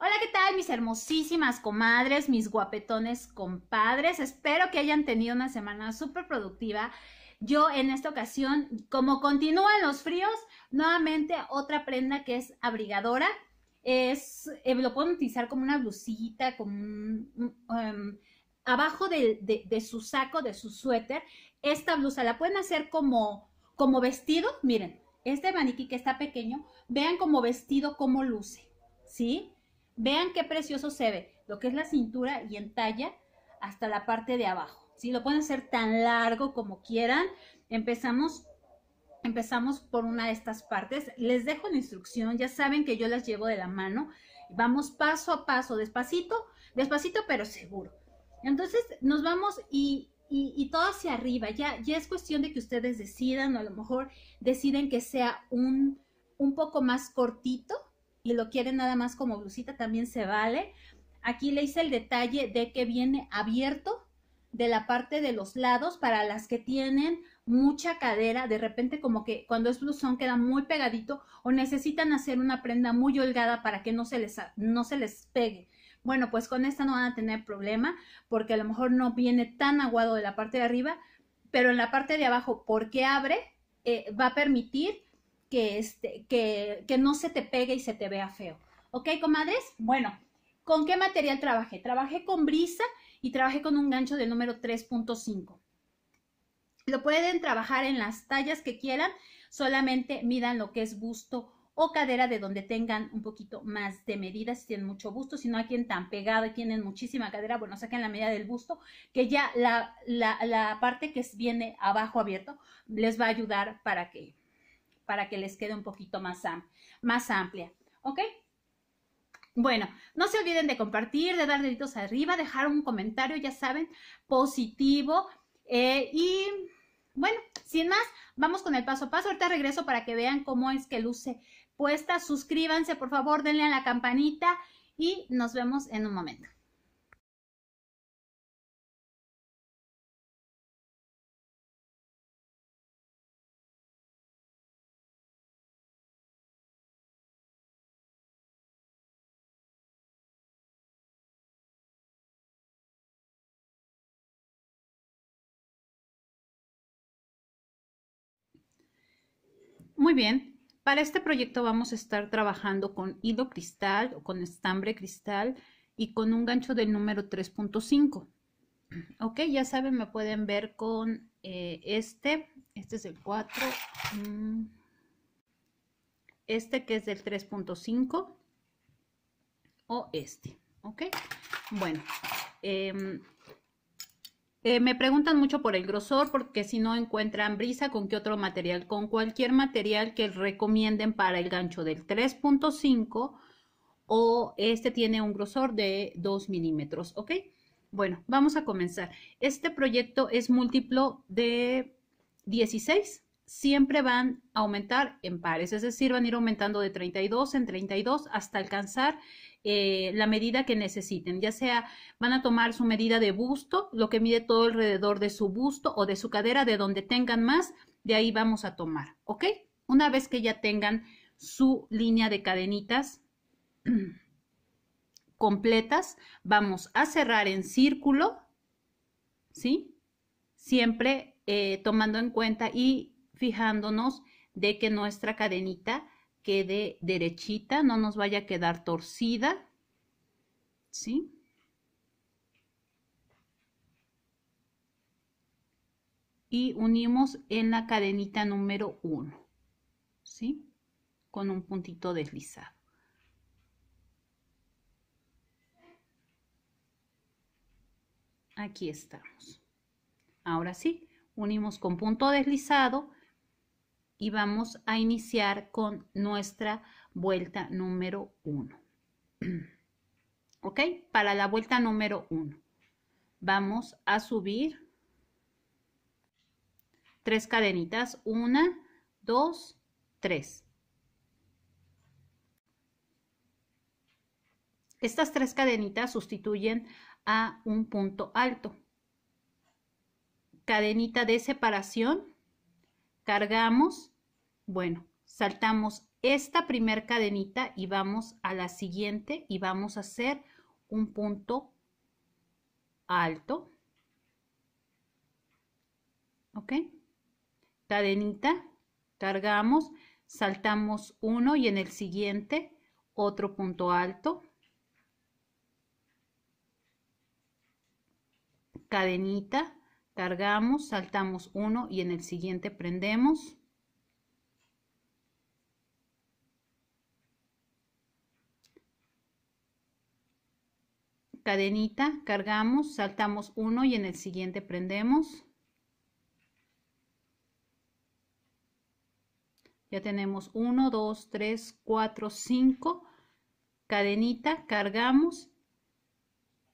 Hola, ¿qué tal mis hermosísimas comadres, mis guapetones compadres? Espero que hayan tenido una semana súper productiva. Yo en esta ocasión, como continúan los fríos, nuevamente otra prenda que es abrigadora. Es, eh, lo pueden utilizar como una blusita, como un, em, abajo de, su saco, de su suéter. Esta blusa la pueden hacer como, como vestido. Miren, este maniquí que está pequeño, vean como vestido cómo luce, ¿sí? Vean qué precioso se ve, lo que es la cintura y en talla hasta la parte de abajo. Si Lo pueden hacer tan largo como quieran. Empezamos empezamos por una de estas partes. Les dejo la instrucción, ya saben que yo las llevo de la mano. Vamos paso a paso, despacito, despacito pero seguro. Entonces nos vamos y, y, todo hacia arriba. Ya, ya es cuestión de que ustedes decidan o a lo mejor deciden que sea un, un poco más cortito, y lo quieren nada más como blusita, también se vale. Aquí le hice el detalle de que viene abierto de la parte de los lados para las que tienen mucha cadera, de repente como que cuando es blusón queda muy pegadito o necesitan hacer una prenda muy holgada para que no se les, no se les pegue. Bueno, pues con esta no van a tener problema porque a lo mejor no viene tan aguado de la parte de arriba, pero en la parte de abajo, porque abre, eh, va a permitir este, que, no se te pegue y se te vea feo. ¿Ok, comadres? Bueno, ¿con qué material trabajé? Trabajé con brisa y trabajé con un gancho del número 3.5. Lo pueden trabajar en las tallas que quieran, solamente midan lo que es busto o cadera de donde tengan un poquito más de medida, si tienen mucho busto, si no hay quien tan pegado y tienen muchísima cadera, bueno, saquen la medida del busto, que ya la, la parte que viene abajo abierto les va a ayudar para que para que les quede un poquito más, más amplia. ¿Ok? Bueno, no se olviden de compartir, de dar deditos arriba, dejar un comentario, ya saben, positivo. Eh, y bueno, sin más, vamos con el paso a paso. Ahorita regreso para que vean cómo es que luce puesta. Suscríbanse, por favor, denle a la campanita y nos vemos en un momento. Muy bien, para este proyecto vamos a estar trabajando con hilo cristal o con estambre cristal y con un gancho del número 3.5. Ok, ya saben, me pueden ver con eh, este, este es el 4, mm. este que es del 3.5 o este, ok. Bueno, eh, eh, me preguntan mucho por el grosor, porque si no encuentran brisa, ¿con qué otro material? Con cualquier material que recomienden para el gancho del 3.5 o este tiene un grosor de 2 milímetros, ¿ok? Bueno, vamos a comenzar. Este proyecto es múltiplo de 16. Siempre van a aumentar en pares, es decir, van a ir aumentando de 32 en 32 hasta alcanzar eh, la medida que necesiten, ya sea van a tomar su medida de busto, lo que mide todo alrededor de su busto o de su cadera, de donde tengan más, de ahí vamos a tomar, ¿ok? Una vez que ya tengan su línea de cadenitas completas, vamos a cerrar en círculo, ¿sí? Siempre eh, tomando en cuenta y fijándonos de que nuestra cadenita quede derechita, no nos vaya a quedar torcida, ¿sí? Y unimos en la cadenita número 1, ¿sí? Con un puntito deslizado. Aquí estamos. Ahora sí, unimos con punto deslizado y vamos a iniciar con nuestra vuelta número 1. ¿Ok? Para la vuelta número 1 vamos a subir tres cadenitas, una, dos, tres. Estas tres cadenitas sustituyen a un punto alto. Cadenita de separación cargamos, bueno, saltamos esta primer cadenita y vamos a la siguiente y vamos a hacer un punto alto. ¿Ok? Cadenita, cargamos, saltamos uno y en el siguiente otro punto alto. Cadenita, Cargamos, saltamos uno y en el siguiente prendemos. Cadenita, cargamos, saltamos uno y en el siguiente prendemos. Ya tenemos uno dos tres cuatro cinco Cadenita, cargamos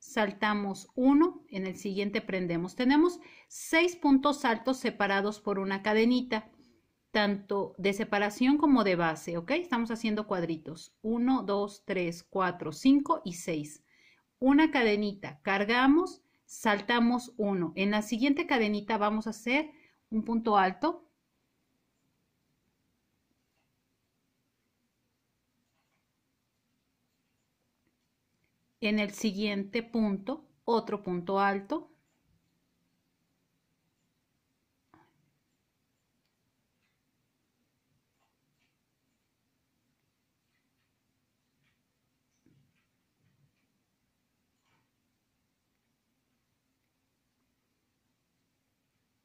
saltamos uno, en el siguiente prendemos. Tenemos seis puntos altos separados por una cadenita, tanto de separación como de base, ¿ok? Estamos haciendo cuadritos. uno dos tres cuatro cinco y seis Una cadenita, cargamos, saltamos uno. En la siguiente cadenita vamos a hacer un punto alto, en el siguiente punto otro punto alto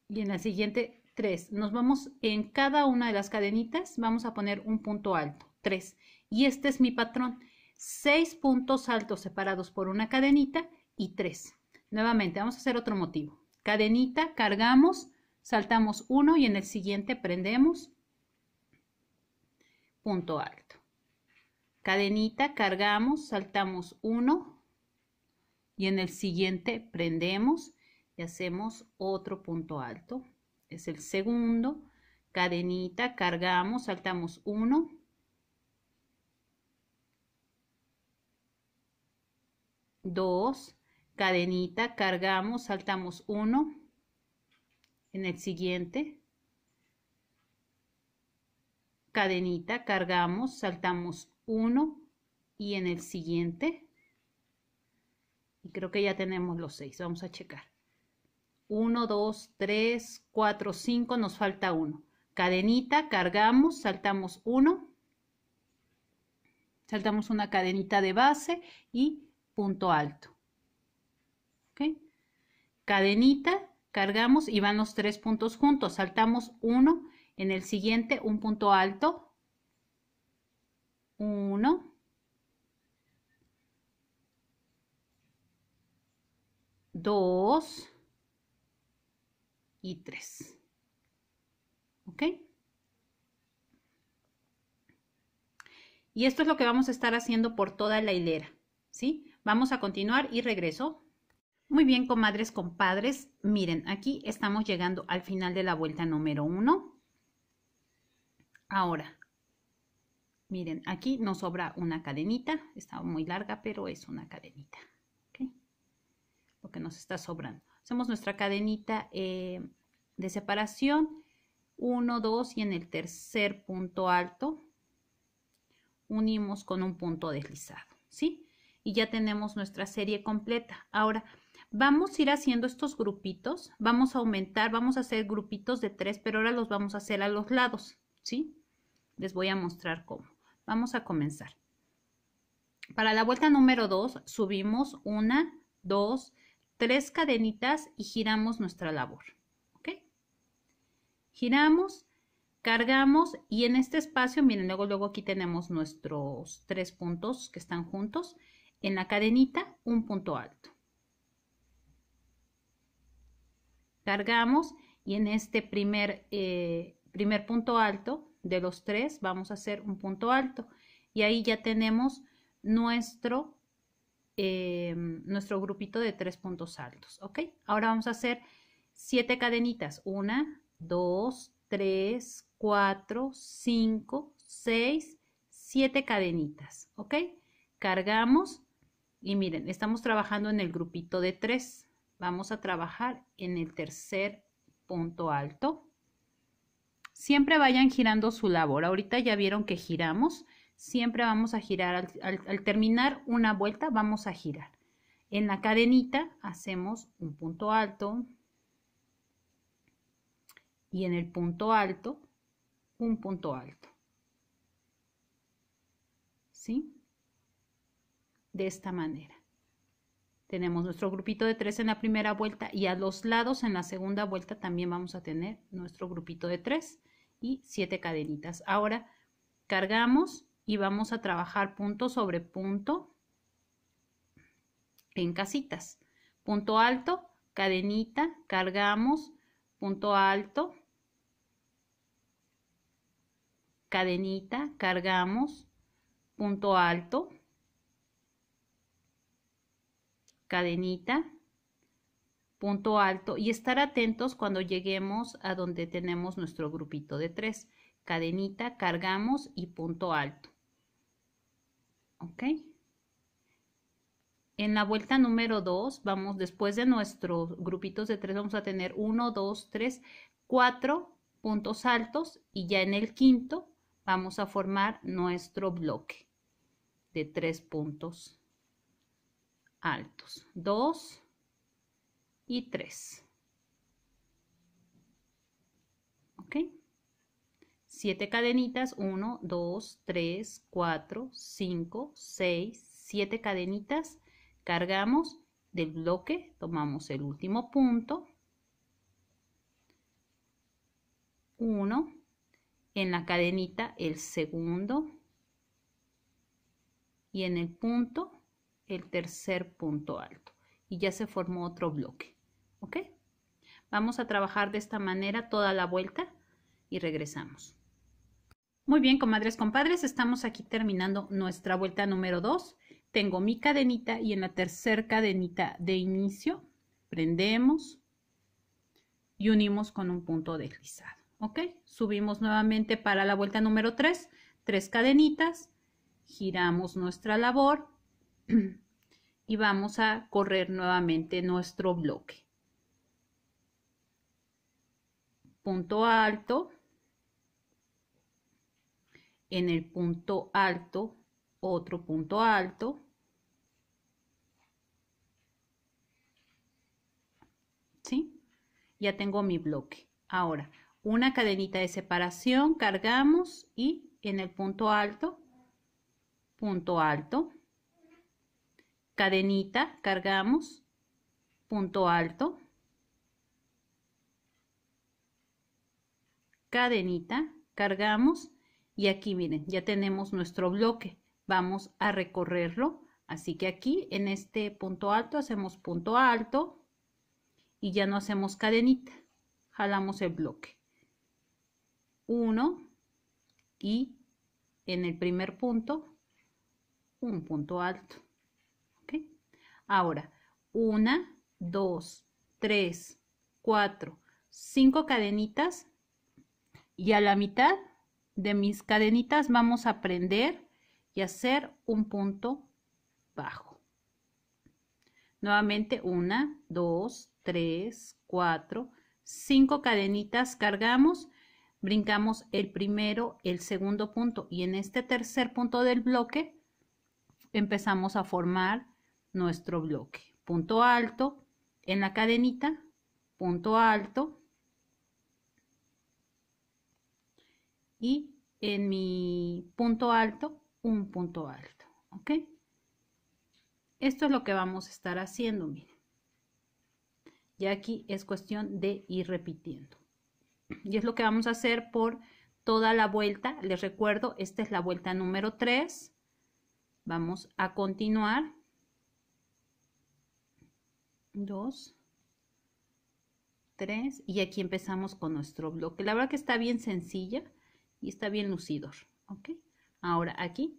y en la siguiente tres nos vamos en cada una de las cadenitas vamos a poner un punto alto 3 y este es mi patrón seis puntos altos separados por una cadenita y tres. Nuevamente, vamos a hacer otro motivo. Cadenita, cargamos, saltamos uno y en el siguiente prendemos punto alto. Cadenita, cargamos, saltamos uno y en el siguiente prendemos y hacemos otro punto alto. Es el segundo. Cadenita, cargamos, saltamos uno 2, cadenita, cargamos, saltamos 1 en el siguiente, cadenita, cargamos, saltamos 1 y en el siguiente, y creo que ya tenemos los 6, vamos a checar. 1, 2, 3, 4, 5, nos falta 1. Cadenita, cargamos, saltamos 1, saltamos una cadenita de base y punto alto. Cadenita, cargamos y van los tres puntos juntos. Saltamos uno, en el siguiente un punto alto, uno, dos y tres. ¿Ok? Y esto es lo que vamos a estar haciendo por toda la hilera, ¿sí? Vamos a continuar y regreso. Muy bien, comadres, compadres. Miren, aquí estamos llegando al final de la vuelta número uno. Ahora, miren, aquí nos sobra una cadenita. Está muy larga, pero es una cadenita. Lo que nos está sobrando. Hacemos nuestra cadenita eh, de separación. uno, dos, y en el tercer punto alto unimos con un punto deslizado. ¿Sí? y ya tenemos nuestra serie completa. Ahora, vamos a ir haciendo estos grupitos, vamos a aumentar, vamos a hacer grupitos de tres, pero ahora los vamos a hacer a los lados, ¿sí? Les voy a mostrar cómo. Vamos a comenzar. Para la vuelta número 2 subimos una, dos, tres cadenitas y giramos nuestra labor. ¿Ok? Giramos, cargamos y en este espacio, miren, luego, luego aquí tenemos nuestros tres puntos que están juntos en la cadenita un punto alto. Cargamos y en este primer, eh, primer punto alto de los tres vamos a hacer un punto alto y ahí ya tenemos nuestro, eh, nuestro grupito de tres puntos altos. ¿ok? Ahora vamos a hacer siete cadenitas. Una, dos, tres, cuatro, cinco, seis, siete cadenitas. ¿Ok? Cargamos y miren, estamos trabajando en el grupito de tres. Vamos a trabajar en el tercer punto alto. Siempre vayan girando su labor. Ahorita ya vieron que giramos. Siempre vamos a girar. Al, al terminar una vuelta, vamos a girar. En la cadenita hacemos un punto alto. Y en el punto alto, un punto alto. ¿Sí? de esta manera. Tenemos nuestro grupito de tres en la primera vuelta y a los lados en la segunda vuelta también vamos a tener nuestro grupito de tres y siete cadenitas. Ahora cargamos y vamos a trabajar punto sobre punto en casitas. Punto alto, cadenita, cargamos, punto alto, cadenita, cargamos, punto alto, cadenita, punto alto y estar atentos cuando lleguemos a donde tenemos nuestro grupito de tres. Cadenita, cargamos y punto alto. ¿Ok? En la vuelta número 2, vamos después de nuestros grupitos de tres, vamos a tener 1, 2, 3, cuatro puntos altos y ya en el quinto vamos a formar nuestro bloque de tres puntos altos. 2 y 3. ¿Ok? 7 cadenitas. 1, 2, 3, 4, 5, 6, 7 cadenitas. Cargamos del bloque, tomamos el último punto. 1. En la cadenita el segundo. Y en el punto el tercer punto alto y ya se formó otro bloque. ¿Ok? Vamos a trabajar de esta manera toda la vuelta y regresamos. Muy bien, comadres, compadres, estamos aquí terminando nuestra vuelta número 2. Tengo mi cadenita y en la tercera cadenita de inicio prendemos y unimos con un punto deslizado. ¿Ok? Subimos nuevamente para la vuelta número 3, tres cadenitas, giramos nuestra labor y vamos a correr nuevamente nuestro bloque. Punto alto. En el punto alto, otro punto alto. ¿Sí? Ya tengo mi bloque. Ahora, una cadenita de separación, cargamos y en el punto alto, punto alto, cadenita, cargamos, punto alto, cadenita, cargamos y aquí miren, ya tenemos nuestro bloque, vamos a recorrerlo, así que aquí en este punto alto hacemos punto alto y ya no hacemos cadenita, jalamos el bloque, uno, y en el primer punto un punto alto. Ahora, una, dos, tres, cuatro, cinco cadenitas y a la mitad de mis cadenitas vamos a prender y hacer un punto bajo. Nuevamente una, dos, tres, cuatro, cinco cadenitas cargamos, brincamos el primero, el segundo punto y en este tercer punto del bloque empezamos a formar nuestro bloque. Punto alto en la cadenita, punto alto y en mi punto alto, un punto alto. ¿Ok? Esto es lo que vamos a estar haciendo, miren. Ya aquí es cuestión de ir repitiendo. Y es lo que vamos a hacer por toda la vuelta. Les recuerdo, esta es la vuelta número 3. Vamos a continuar 2, tres y aquí empezamos con nuestro bloque. La verdad que está bien sencilla y está bien lucidor, ¿ok? Ahora aquí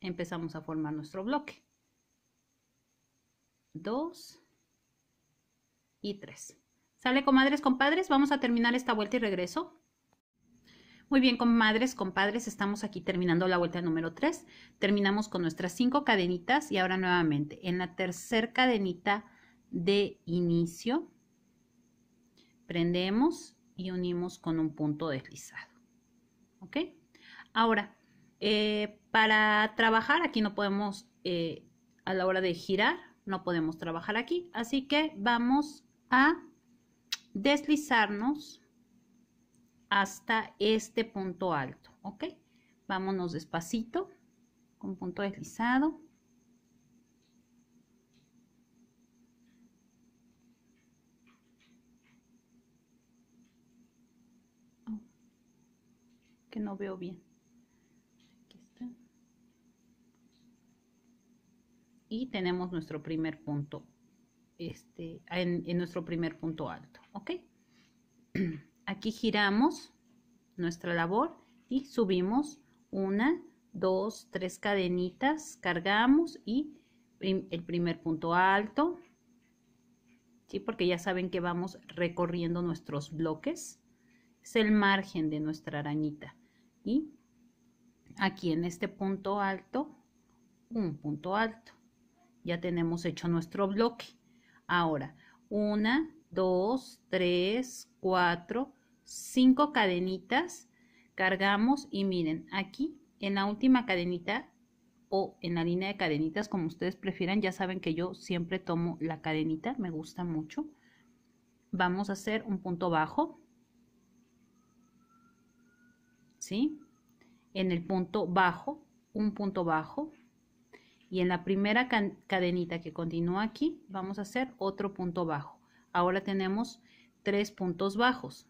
empezamos a formar nuestro bloque. 2 y 3. ¿Sale, comadres, compadres? Vamos a terminar esta vuelta y regreso. Muy bien, comadres, compadres, estamos aquí terminando la vuelta número 3. Terminamos con nuestras cinco cadenitas y ahora nuevamente en la tercera cadenita de inicio, prendemos y unimos con un punto deslizado. Ahora, eh, para trabajar aquí no podemos, eh, a la hora de girar, no podemos trabajar aquí. Así que vamos a deslizarnos hasta este punto alto. ¿Ok? Vámonos despacito con punto deslizado. que no veo bien. Aquí está. Y tenemos nuestro primer punto, este, en, nuestro primer punto alto, ¿ok? Aquí giramos nuestra labor y subimos una, dos, tres cadenitas, cargamos y el primer punto alto, ¿sí? porque ya saben que vamos recorriendo nuestros bloques, es el margen de nuestra arañita y aquí en este punto alto un punto alto ya tenemos hecho nuestro bloque ahora una dos tres cuatro cinco cadenitas cargamos y miren aquí en la última cadenita o en la línea de cadenitas como ustedes prefieran ya saben que yo siempre tomo la cadenita me gusta mucho vamos a hacer un punto bajo en el punto bajo, un punto bajo. Y en la primera cadenita que continúa aquí, vamos a hacer otro punto bajo. Ahora tenemos tres puntos bajos.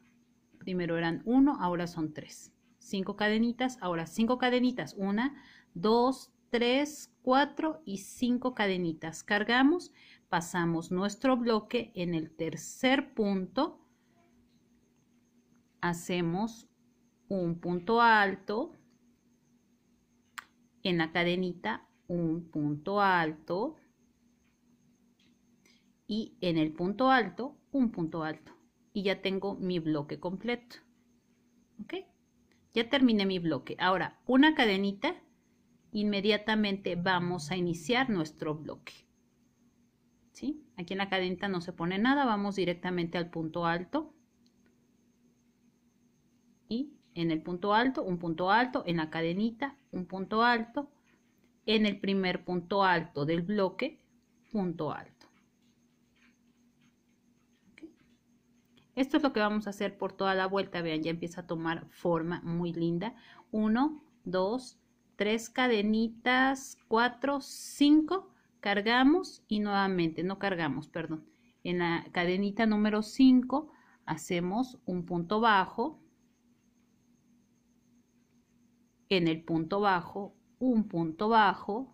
Primero eran uno, ahora son tres. Cinco cadenitas, ahora cinco cadenitas. Una, dos, tres, cuatro y cinco cadenitas. Cargamos, pasamos nuestro bloque en el tercer punto. Hacemos un punto alto, en la cadenita un punto alto y en el punto alto un punto alto. Y ya tengo mi bloque completo. ¿Ok? Ya terminé mi bloque. Ahora, una cadenita, inmediatamente vamos a iniciar nuestro bloque. si Aquí en la cadenita no se pone nada, vamos directamente al punto alto y en el punto alto, un punto alto, en la cadenita, un punto alto, en el primer punto alto del bloque, punto alto. Esto es lo que vamos a hacer por toda la vuelta, vean, ya empieza a tomar forma muy linda. 1, 2, 3 cadenitas, 4, 5, cargamos y nuevamente, no cargamos, perdón. En la cadenita número 5 hacemos un punto bajo, en el punto bajo, un punto bajo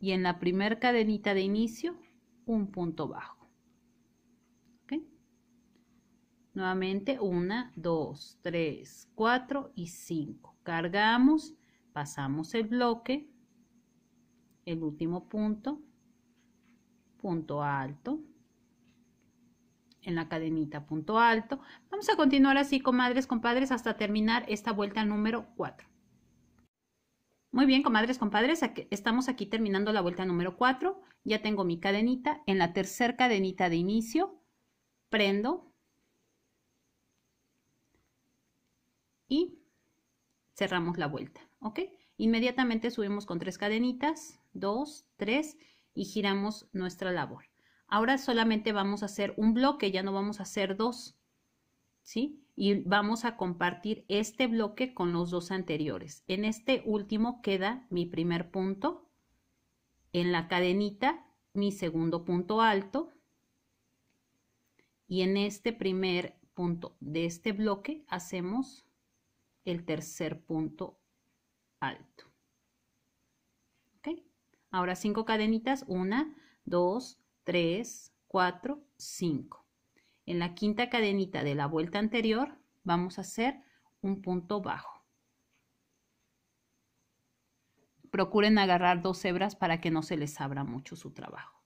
y en la primer cadenita de inicio, un punto bajo. Nuevamente una, 2, 3, 4 y 5. Cargamos, pasamos el bloque, el último punto, punto alto, en la cadenita punto alto. Vamos a continuar así, comadres, compadres, hasta terminar esta vuelta número 4. Muy bien, comadres, compadres, estamos aquí terminando la vuelta número 4. Ya tengo mi cadenita. En la tercera cadenita de inicio, prendo. Y cerramos la vuelta, ¿ok? Inmediatamente subimos con tres cadenitas, dos, tres, y giramos nuestra labor. Ahora solamente vamos a hacer un bloque, ya no vamos a hacer dos, ¿sí? y vamos a compartir este bloque con los dos anteriores. En este último queda mi primer punto, en la cadenita mi segundo punto alto y en este primer punto de este bloque hacemos el tercer punto alto. Ahora cinco cadenitas, una, dos, tres, cuatro, cinco. En la quinta cadenita de la vuelta anterior vamos a hacer un punto bajo. Procuren agarrar dos hebras para que no se les abra mucho su trabajo.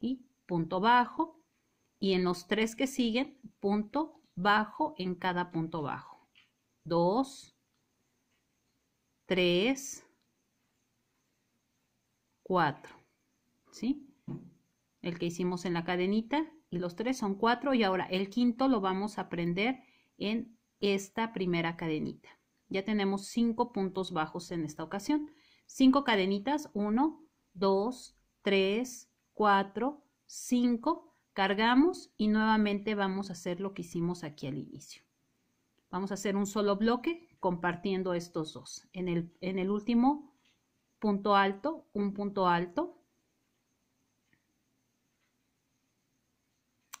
Y punto bajo y en los tres que siguen, punto bajo en cada punto bajo. Dos, tres, cuatro. ¿Sí? El que hicimos en la cadenita los tres son cuatro y ahora el quinto lo vamos a aprender en esta primera cadenita. Ya tenemos cinco puntos bajos en esta ocasión. Cinco cadenitas, uno dos tres cuatro cinco cargamos y nuevamente vamos a hacer lo que hicimos aquí al inicio. Vamos a hacer un solo bloque compartiendo estos dos. el, en el último punto alto, un punto alto,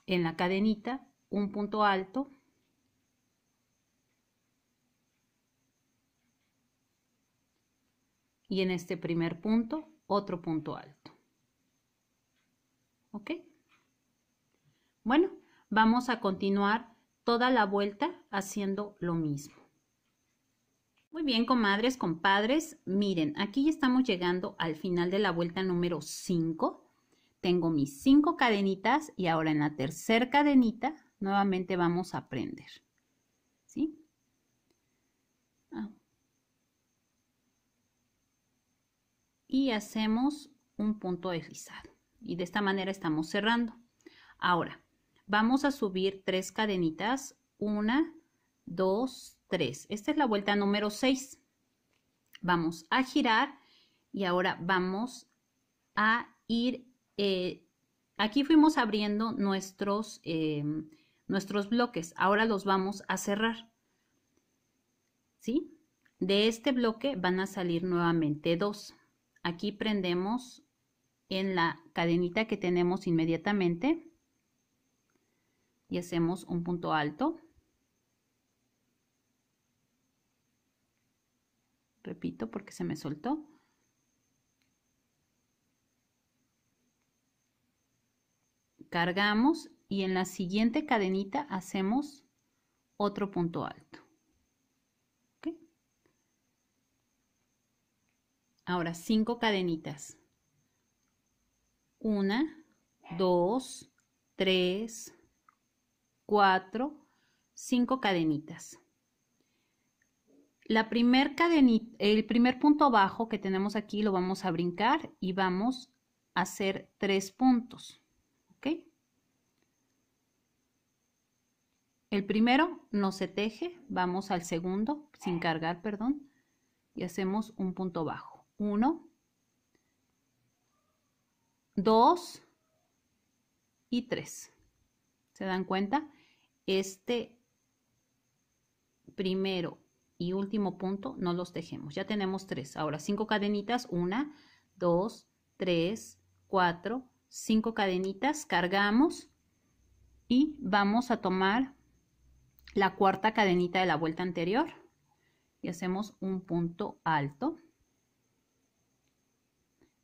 en la cadenita un punto alto y en este primer punto otro punto alto. ¿Ok? Bueno, vamos a continuar toda la vuelta haciendo lo mismo. Muy bien, comadres, compadres, miren, aquí estamos llegando al final de la vuelta número 5 tengo mis cinco cadenitas y ahora en la tercera cadenita nuevamente vamos a prender. ¿Sí? Ah. Y hacemos un punto deslizado. Y de esta manera estamos cerrando. Ahora, vamos a subir tres cadenitas. Una, dos, tres. Esta es la vuelta número 6. Vamos a girar y ahora vamos a ir eh, aquí fuimos abriendo nuestros, eh, nuestros bloques. Ahora los vamos a cerrar. ¿Sí? De este bloque van a salir nuevamente dos. Aquí prendemos en la cadenita que tenemos inmediatamente y hacemos un punto alto. Repito porque se me soltó. cargamos y en la siguiente cadenita hacemos otro punto alto. Ahora cinco cadenitas. Una, dos, tres, cuatro, cinco cadenitas. La primer el primer punto bajo que tenemos aquí lo vamos a brincar y vamos a hacer tres puntos. El primero no se teje, vamos al segundo, sin cargar, perdón, y hacemos un punto bajo. 1, 2 y 3. ¿Se dan cuenta? Este primero y último punto no los tejemos. Ya tenemos tres. Ahora, cinco cadenitas. Una, dos, tres, cuatro, cinco cadenitas, cargamos y vamos a tomar la cuarta cadenita de la vuelta anterior y hacemos un punto alto.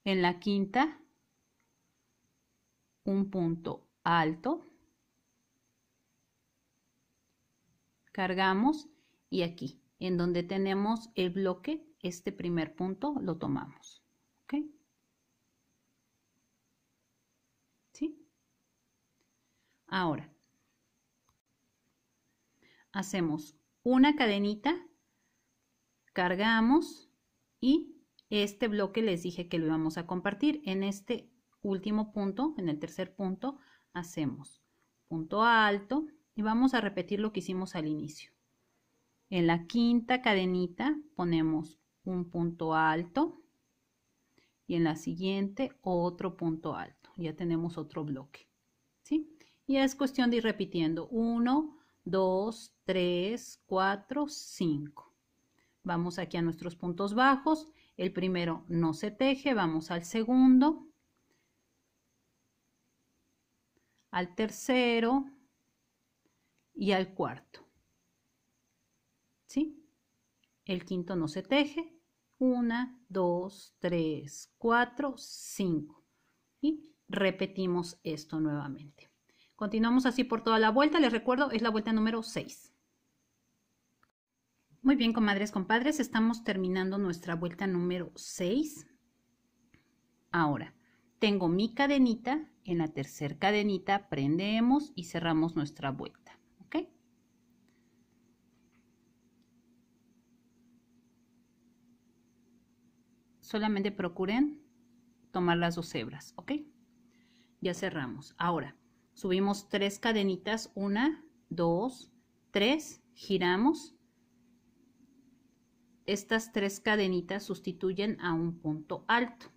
En la quinta, un punto alto. Cargamos y aquí, en donde tenemos el bloque, este primer punto lo tomamos. Ahora, hacemos una cadenita, cargamos y este bloque les dije que lo íbamos a compartir. En este último punto, en el tercer punto, hacemos punto alto y vamos a repetir lo que hicimos al inicio. En la quinta cadenita ponemos un punto alto y en la siguiente otro punto alto. Ya tenemos otro bloque. ¿Sí? Y es cuestión de ir repitiendo. 1, 2, 3, 4, 5. Vamos aquí a nuestros puntos bajos. El primero no se teje, vamos al segundo. Al tercero y al cuarto. ¿Sí? El quinto no se teje. 1, 2, 3, 4, 5. Y repetimos esto nuevamente. Continuamos así por toda la vuelta. Les recuerdo, es la vuelta número 6. Muy bien, comadres, compadres, estamos terminando nuestra vuelta número 6. Ahora, tengo mi cadenita, en la tercera cadenita prendemos y cerramos nuestra vuelta, ¿ok? Solamente procuren tomar las dos hebras, ¿ok? Ya cerramos. Ahora, subimos tres cadenitas, una, dos, tres, giramos. Estas tres cadenitas sustituyen a un punto alto.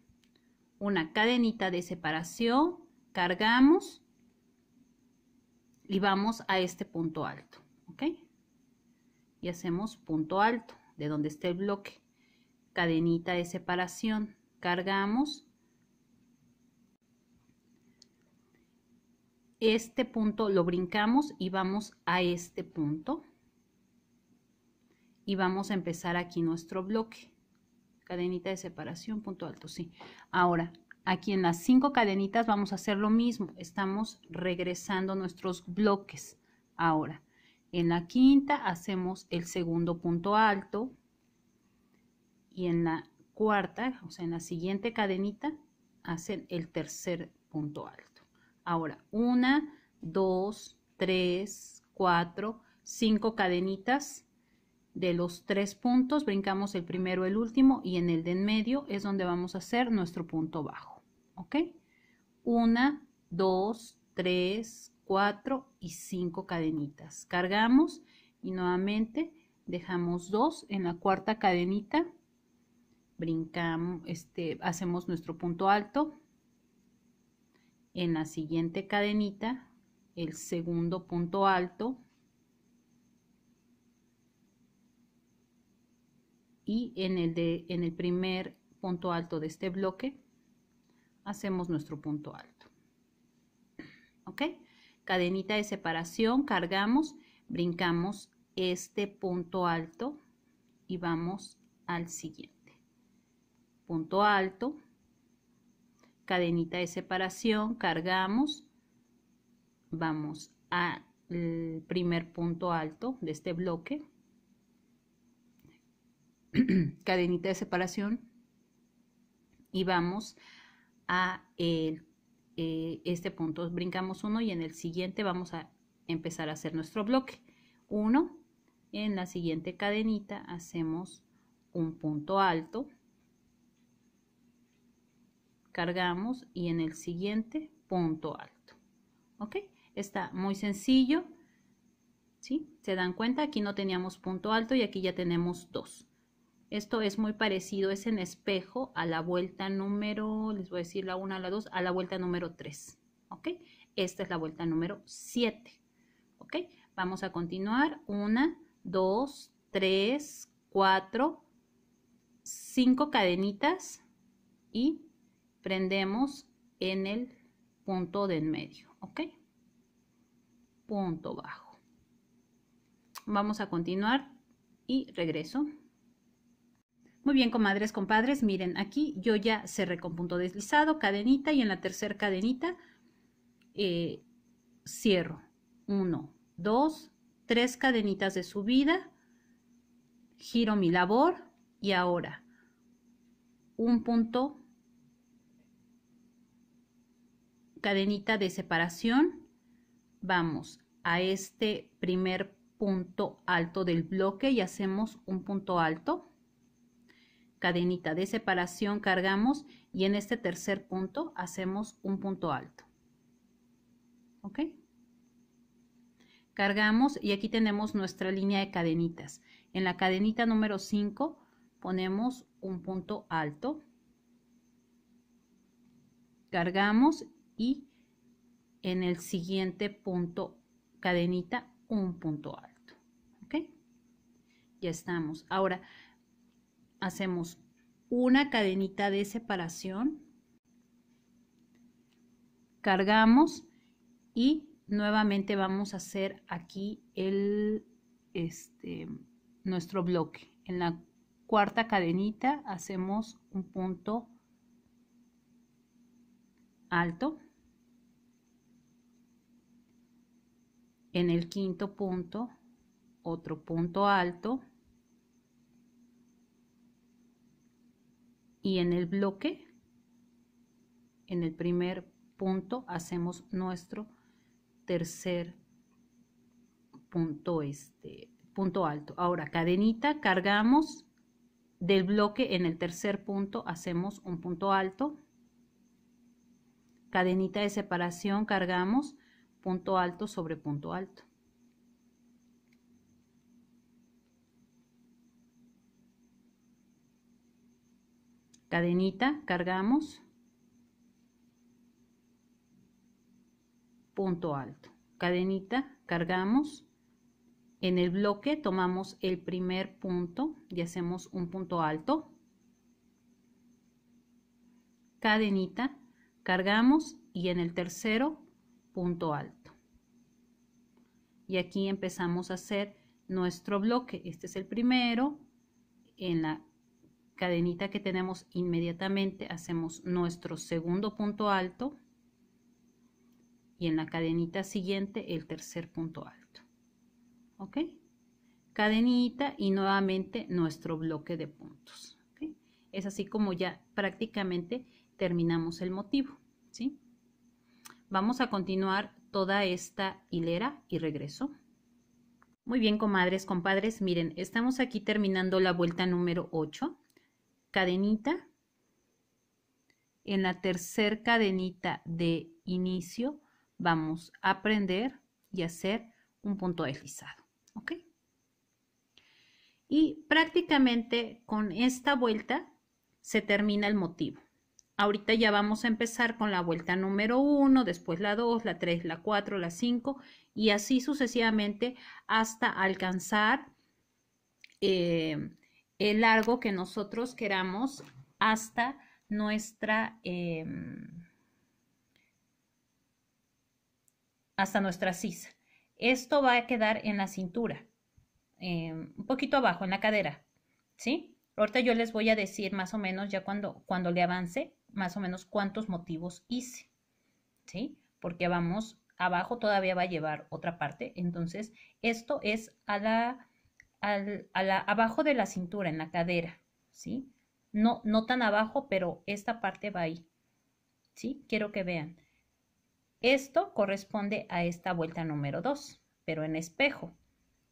Una cadenita de separación, cargamos y vamos a este punto alto, ¿ok? Y hacemos punto alto, de donde esté el bloque. Cadenita de separación, cargamos Este punto lo brincamos y vamos a este punto. Y vamos a empezar aquí nuestro bloque. Cadenita de separación, punto alto, sí. Ahora, aquí en las cinco cadenitas vamos a hacer lo mismo. Estamos regresando nuestros bloques. Ahora, en la quinta hacemos el segundo punto alto. Y en la cuarta, o sea, en la siguiente cadenita, hacen el tercer punto alto. Ahora, una, dos, tres, cuatro, cinco cadenitas de los tres puntos, brincamos el primero, el último y en el de en medio es donde vamos a hacer nuestro punto bajo, ¿ok? Una, dos, tres, cuatro y cinco cadenitas. Cargamos y nuevamente dejamos dos en la cuarta cadenita, brincamos, este, hacemos nuestro punto alto, en la siguiente cadenita el segundo punto alto y en el, de, en el primer punto alto de este bloque hacemos nuestro punto alto. ¿Ok? Cadenita de separación, cargamos, brincamos este punto alto y vamos al siguiente. Punto alto, cadenita de separación, cargamos, vamos al primer punto alto de este bloque, cadenita de separación y vamos a eh, este punto, brincamos uno y en el siguiente vamos a empezar a hacer nuestro bloque. Uno, en la siguiente cadenita hacemos un punto alto, cargamos y en el siguiente punto alto. ¿Ok? Está muy sencillo. ¿Sí? ¿Se dan cuenta? Aquí no teníamos punto alto y aquí ya tenemos dos. Esto es muy parecido, es en espejo a la vuelta número, les voy a decir la 1 la 2, a la vuelta número 3. ¿Ok? Esta es la vuelta número 7. ¿Ok? Vamos a continuar. una, 2, 3, 4, 5 cadenitas y prendemos en el punto de en medio, ¿ok? Punto bajo. Vamos a continuar y regreso. Muy bien, comadres, compadres, miren, aquí yo ya cerré con punto deslizado, cadenita y en la tercera cadenita eh, cierro. uno, dos, tres cadenitas de subida, giro mi labor y ahora un punto cadenita de separación, vamos a este primer punto alto del bloque y hacemos un punto alto, cadenita de separación, cargamos y en este tercer punto hacemos un punto alto. ¿Ok? Cargamos y aquí tenemos nuestra línea de cadenitas. En la cadenita número 5 ponemos un punto alto, cargamos y en el siguiente punto cadenita un punto alto. Ya estamos. Ahora hacemos una cadenita de separación, cargamos y nuevamente vamos a hacer aquí el, este, nuestro bloque. En la cuarta cadenita hacemos un punto alto. En el quinto punto, otro punto alto. Y en el bloque, en el primer punto, hacemos nuestro tercer punto, este, punto alto. Ahora, cadenita, cargamos del bloque en el tercer punto, hacemos un punto alto cadenita de separación cargamos punto alto sobre punto alto. Cadenita, cargamos punto alto. Cadenita, cargamos. En el bloque tomamos el primer punto y hacemos un punto alto. Cadenita, cargamos y en el tercero punto alto. Y aquí empezamos a hacer nuestro bloque. Este es el primero. En la cadenita que tenemos inmediatamente hacemos nuestro segundo punto alto y en la cadenita siguiente el tercer punto alto. ¿Ok? Cadenita y nuevamente nuestro bloque de puntos. Es así como ya prácticamente terminamos el motivo, ¿sí? Vamos a continuar toda esta hilera y regreso. Muy bien, comadres, compadres, miren, estamos aquí terminando la vuelta número 8, cadenita, en la tercer cadenita de inicio vamos a prender y hacer un punto deslizado, ¿ok? Y prácticamente con esta vuelta se termina el motivo. Ahorita ya vamos a empezar con la vuelta número 1, después la 2, la 3, la 4, la 5 y así sucesivamente hasta alcanzar eh, el largo que nosotros queramos hasta nuestra, em, hasta nuestra sisa. Esto va a quedar en la cintura, em, un poquito abajo, en la cadera, ¿sí? Ahorita yo les voy a decir más o menos ya cuando, cuando le avance más o menos cuántos motivos hice, ¿sí? Porque vamos, abajo todavía va a llevar otra parte, entonces esto es a la, a abajo de la cintura, en la cadera, ¿sí? No, no tan abajo, pero esta parte va ahí, ¿sí? Quiero que vean. Esto corresponde a esta vuelta número 2, pero en espejo.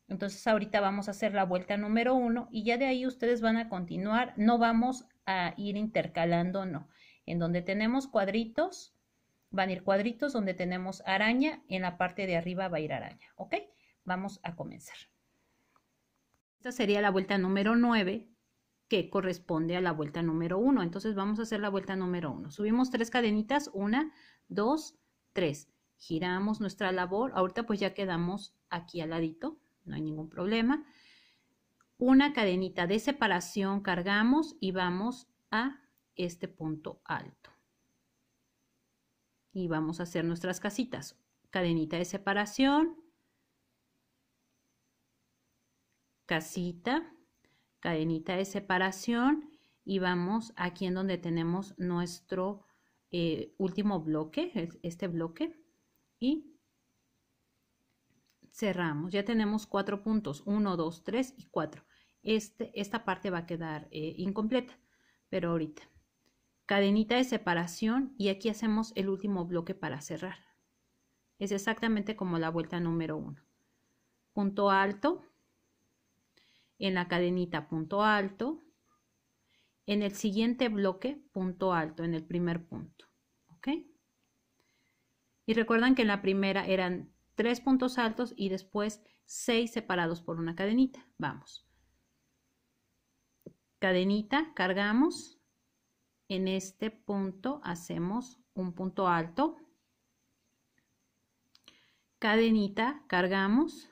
Entonces ahorita vamos a hacer la vuelta número 1 y ya de ahí ustedes van a continuar, no vamos a ir intercalando, no. En donde tenemos cuadritos, van a ir cuadritos donde tenemos araña, en la parte de arriba va a ir araña, ¿ok? Vamos a comenzar. Esta sería la vuelta número 9 que corresponde a la vuelta número 1. Entonces vamos a hacer la vuelta número 1. Subimos tres cadenitas, una, dos, tres. Giramos nuestra labor. Ahorita pues ya quedamos aquí al ladito, no hay ningún problema. Una cadenita de separación cargamos y vamos a este punto alto. Y vamos a hacer nuestras casitas. Cadenita de separación, casita, cadenita de separación y vamos aquí en donde tenemos nuestro eh, último bloque, este bloque, y cerramos. Ya tenemos cuatro puntos, uno dos tres y cuatro Este, esta parte va a quedar eh, incompleta, pero ahorita cadenita de separación y aquí hacemos el último bloque para cerrar. Es exactamente como la vuelta número 1. Punto alto, en la cadenita punto alto, en el siguiente bloque punto alto, en el primer punto. ¿Ok? Y recuerdan que en la primera eran tres puntos altos y después seis separados por una cadenita. Vamos. Cadenita, cargamos en este punto hacemos un punto alto cadenita cargamos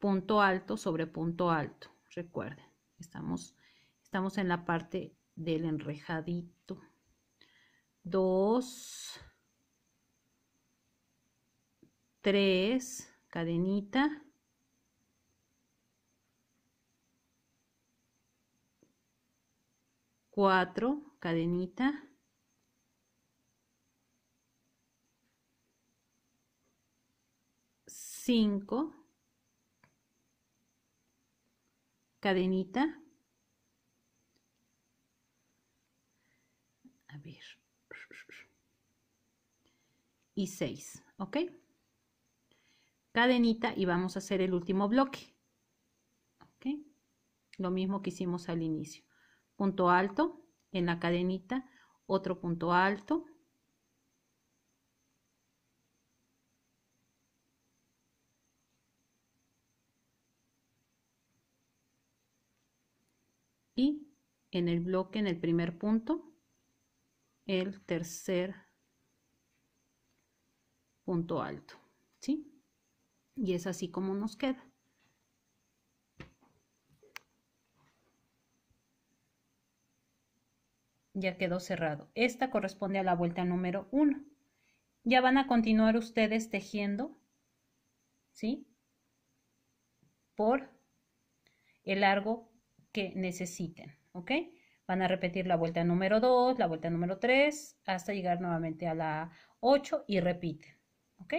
punto alto sobre punto alto recuerden estamos estamos en la parte del enrejadito 2 3 cadenita 4 cadenita cinco cadenita a ver y seis ok cadenita y vamos a hacer el último bloque ok lo mismo que hicimos al inicio punto alto en la cadenita, otro punto alto, y en el bloque, en el primer punto, el tercer punto alto, ¿sí? Y es así como nos queda. ya quedó cerrado. Esta corresponde a la vuelta número 1. Ya van a continuar ustedes tejiendo, ¿sí? Por el largo que necesiten, ¿ok? Van a repetir la vuelta número 2, la vuelta número 3, hasta llegar nuevamente a la 8 y repiten, ¿ok?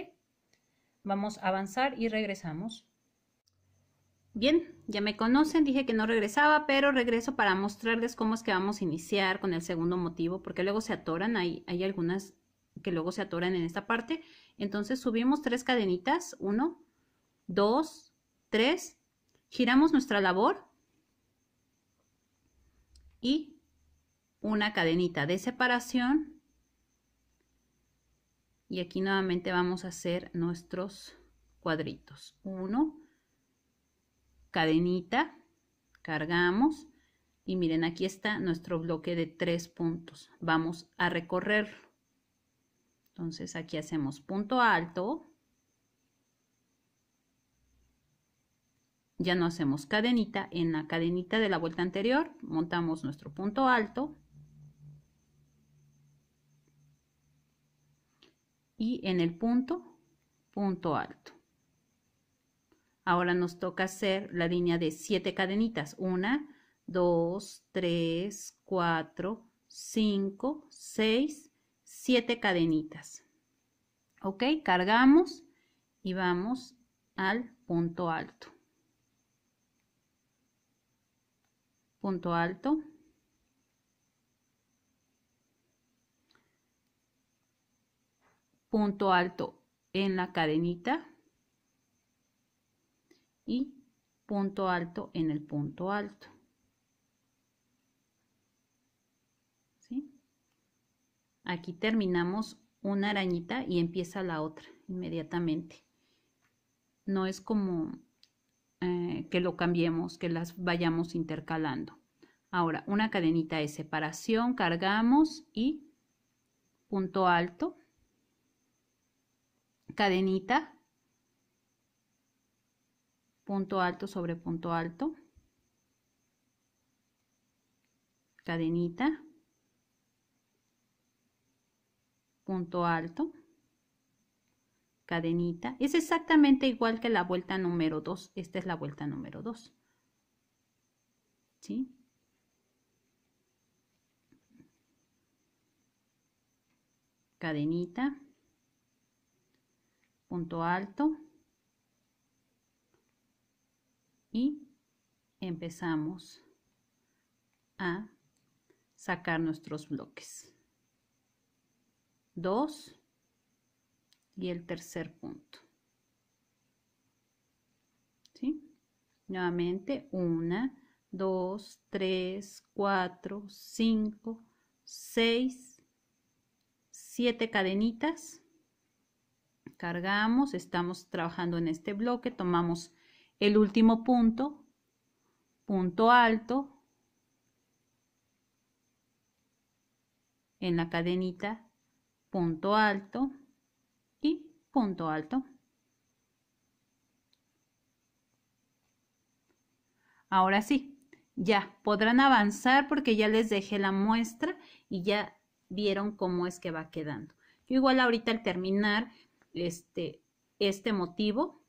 Vamos a avanzar y regresamos. Bien, ya me conocen, dije que no regresaba, pero regreso para mostrarles cómo es que vamos a iniciar con el segundo motivo, porque luego se atoran, hay, hay algunas que luego se atoran en esta parte. Entonces subimos tres cadenitas, uno, dos, tres, giramos nuestra labor y una cadenita de separación. Y aquí nuevamente vamos a hacer nuestros cuadritos. Uno, cadenita, cargamos y miren aquí está nuestro bloque de tres puntos. Vamos a recorrer Entonces aquí hacemos punto alto. Ya no hacemos cadenita. En la cadenita de la vuelta anterior montamos nuestro punto alto. Y en el punto, punto alto. Ahora nos toca hacer la línea de 7 cadenitas. 1, 2, 3, 4, 5, 6, 7 cadenitas. Ok, cargamos y vamos al punto alto. Punto alto. Punto alto en la cadenita y punto alto en el punto alto. ¿Sí? Aquí terminamos una arañita y empieza la otra inmediatamente. No es como eh, que lo cambiemos, que las vayamos intercalando. Ahora, una cadenita de separación, cargamos y punto alto, cadenita, punto alto sobre punto alto, cadenita, punto alto, cadenita. Es exactamente igual que la vuelta número 2. Esta es la vuelta número 2. ¿Sí? Cadenita, punto alto, y empezamos a sacar nuestros bloques. Dos y el tercer punto. Nuevamente, una, dos, tres, cuatro, cinco, seis, siete cadenitas. Cargamos, estamos trabajando en este bloque, tomamos el último punto, punto alto en la cadenita, punto alto y punto alto. Ahora sí, ya podrán avanzar porque ya les dejé la muestra y ya vieron cómo es que va quedando. igual ahorita al terminar este, este motivo,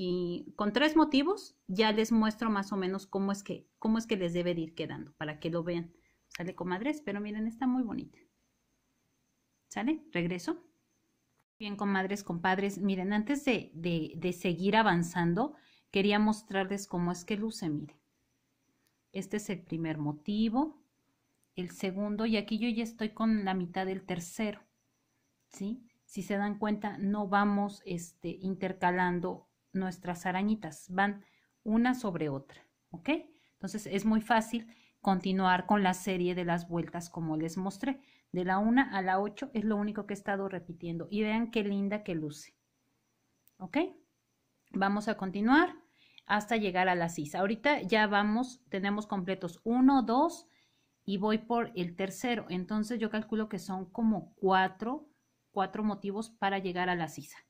y con tres motivos ya les muestro más o menos cómo es que, cómo es que les debe de ir quedando para que lo vean. Sale comadres, pero miren, está muy bonita. ¿Sale? Regreso. Bien, comadres, compadres, miren, antes de, de, seguir avanzando, quería mostrarles cómo es que luce, miren. Este es el primer motivo, el segundo, y aquí yo ya estoy con la mitad del tercero, ¿sí? Si se dan cuenta, no vamos este, intercalando nuestras arañitas, van una sobre otra, ¿ok? Entonces es muy fácil continuar con la serie de las vueltas como les mostré. De la 1 a la 8 es lo único que he estado repitiendo. Y vean qué linda que luce. ¿Ok? Vamos a continuar hasta llegar a la sisa Ahorita ya vamos, tenemos completos 1, 2 y voy por el tercero. Entonces yo calculo que son como 4, 4 motivos para llegar a la sisa.